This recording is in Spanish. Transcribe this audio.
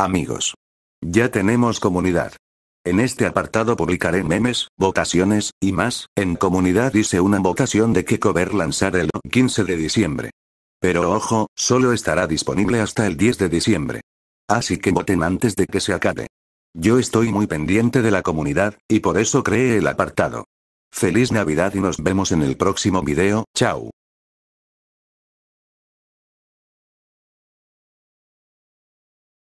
Amigos. Ya tenemos comunidad. En este apartado publicaré memes, votaciones, y más. En comunidad hice una votación de que cover lanzar el 15 de diciembre. Pero ojo, solo estará disponible hasta el 10 de diciembre. Así que voten antes de que se acabe. Yo estoy muy pendiente de la comunidad, y por eso creé el apartado. Feliz Navidad y nos vemos en el próximo video, chao.